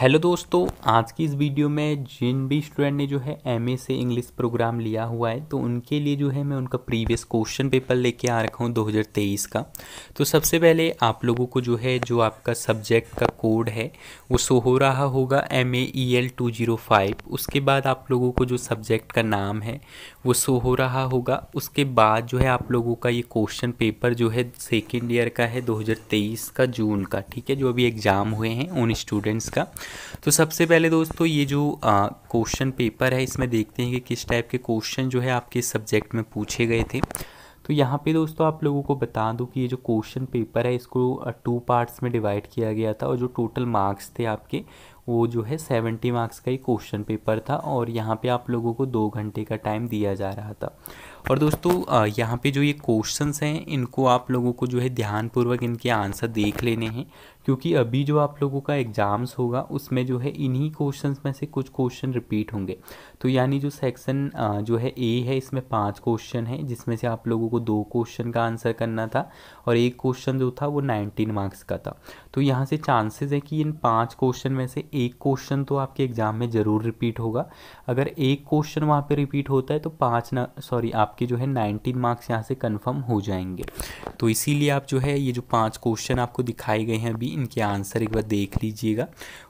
hello दोस्तों आज की इस वीडियो में जिन भी स्टूडेंट ने जो है एमए से इंग्लिश प्रोग्राम लिया हुआ है तो उनके लिए जो है मैं उनका प्रीवियस क्वेश्चन पेपर लेके आ रखा हूँ 2023 का तो सबसे पहले आप लोगों को जो है जो आपका सब्जेक्ट का कोड है वो शो हो रहा होगा M A E L two zero five उसके बाद आप लोगों को जो सब्जेक्ट का नाम है वो शो हो रहा होगा उसके बाद जो है आप लोगों का ये क्वेश्चन पेपर जो है सेकेंड ईयर का है दो का जून का ठीक है जो अभी एग्ज़ाम हुए हैं उन स्टूडेंट्स का तो सबसे पहले दोस्तों ये जो क्वेश्चन पेपर है इसमें देखते हैं कि किस टाइप के क्वेश्चन जो है आपके सब्जेक्ट में पूछे गए थे तो यहाँ पे दोस्तों आप लोगों को बता दूँ कि ये जो क्वेश्चन पेपर है इसको टू पार्ट्स में डिवाइड किया गया था और जो टोटल मार्क्स थे आपके वो जो है सेवेंटी मार्क्स का ही क्वेश्चन पेपर था और यहाँ पे आप लोगों को दो घंटे का टाइम दिया जा रहा था और दोस्तों यहाँ पे जो ये क्वेश्चंस हैं इनको आप लोगों को जो है ध्यानपूर्वक इनके आंसर देख लेने हैं क्योंकि अभी जो आप लोगों का एग्ज़ाम्स होगा उसमें जो है इन्हीं क्वेश्चंस में से कुछ क्वेश्चन रिपीट होंगे तो यानी जो सेक्शन जो है ए है इसमें पांच क्वेश्चन है जिसमें से आप लोगों को दो क्वेश्चन का आंसर करना था और एक क्वेश्चन जो था वो नाइनटीन मार्क्स का था तो यहाँ से चांसेज़ है कि इन पाँच क्वेश्चन में से एक क्वेश्चन तो आपके एग्ज़ाम में ज़रूर रिपीट होगा अगर एक क्वेश्चन वहाँ पे रिपीट होता है तो पाँच ना सॉरी आपके जो है नाइनटीन मार्क्स यहाँ से कंफर्म हो जाएंगे तो इसीलिए आप जो है ये जो पाँच क्वेश्चन आपको दिखाए गए हैं अभी इनके आंसर एक बार देख लीजिएगा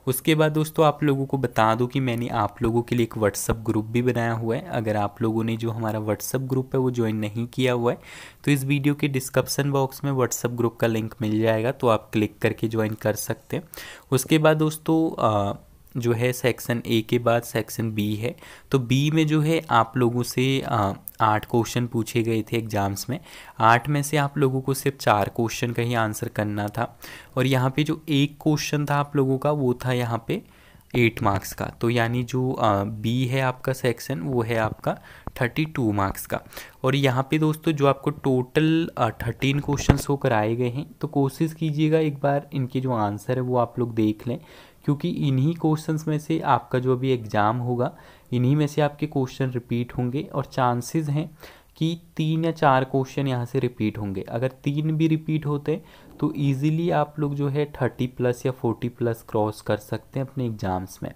उसके बाद दोस्तों आप लोगों को बता दूँ कि मैंने आप लोगों के लिए एक व्हाट्सअप ग्रुप भी बनाया हुआ है अगर आप लोगों ने जो हमारा व्हाट्सअप ग्रुप है वो ज्वाइन नहीं किया हुआ है तो इस वीडियो के डिस्क्रिप्सन बॉक्स में व्हाट्सअप ग्रुप का लिंक मिल जाएगा तो आप क्लिक करके ज्वाइन कर सकते हैं उसके बाद दोस्तों आ, जो है सेक्शन ए के बाद सेक्शन बी है तो बी में जो है आप लोगों से आठ क्वेश्चन पूछे गए थे एग्ज़ाम्स में आठ में से आप लोगों को सिर्फ चार क्वेश्चन का ही आंसर करना था और यहाँ पे जो एक क्वेश्चन था आप लोगों का वो था यहाँ पे एट मार्क्स का तो यानी जो बी है आपका सेक्शन वो है आपका थर्टी टू मार्क्स का और यहाँ पे दोस्तों जो आपको टोटल थर्टीन क्वेश्चन हो कराए गए हैं तो कोशिश कीजिएगा एक बार इनके जो आंसर है वो आप लोग देख लें क्योंकि इन्हीं क्वेश्चंस में से आपका जो अभी एग्ज़ाम होगा इन्हीं में से आपके क्वेश्चन रिपीट होंगे और चांसेस हैं कि तीन या चार क्वेश्चन यहाँ से रिपीट होंगे अगर तीन भी रिपीट होते तो ईज़िली आप लोग जो है थर्टी प्लस या फोर्टी प्लस क्रॉस कर सकते हैं अपने एग्ज़ाम्स में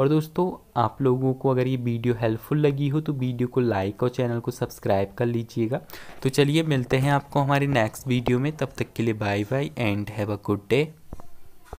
और दोस्तों आप लोगों को अगर ये वीडियो हेल्पफुल लगी हो तो वीडियो को लाइक और चैनल को सब्सक्राइब कर लीजिएगा तो चलिए मिलते हैं आपको हमारे नेक्स्ट वीडियो में तब तक के लिए bye bye and have a good day